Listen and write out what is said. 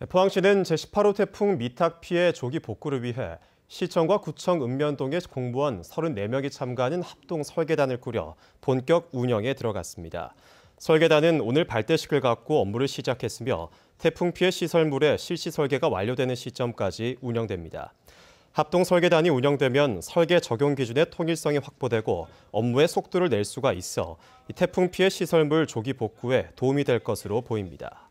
네, 포항시는 제18호 태풍 미탁 피해 조기 복구를 위해 시청과 구청 읍면동의 공무원 34명이 참가하는 합동 설계단을 꾸려 본격 운영에 들어갔습니다. 설계단은 오늘 발대식을 갖고 업무를 시작했으며 태풍 피해 시설물의 실시 설계가 완료되는 시점까지 운영됩니다. 합동 설계단이 운영되면 설계 적용 기준의 통일성이 확보되고 업무의 속도를 낼 수가 있어 태풍 피해 시설물 조기 복구에 도움이 될 것으로 보입니다.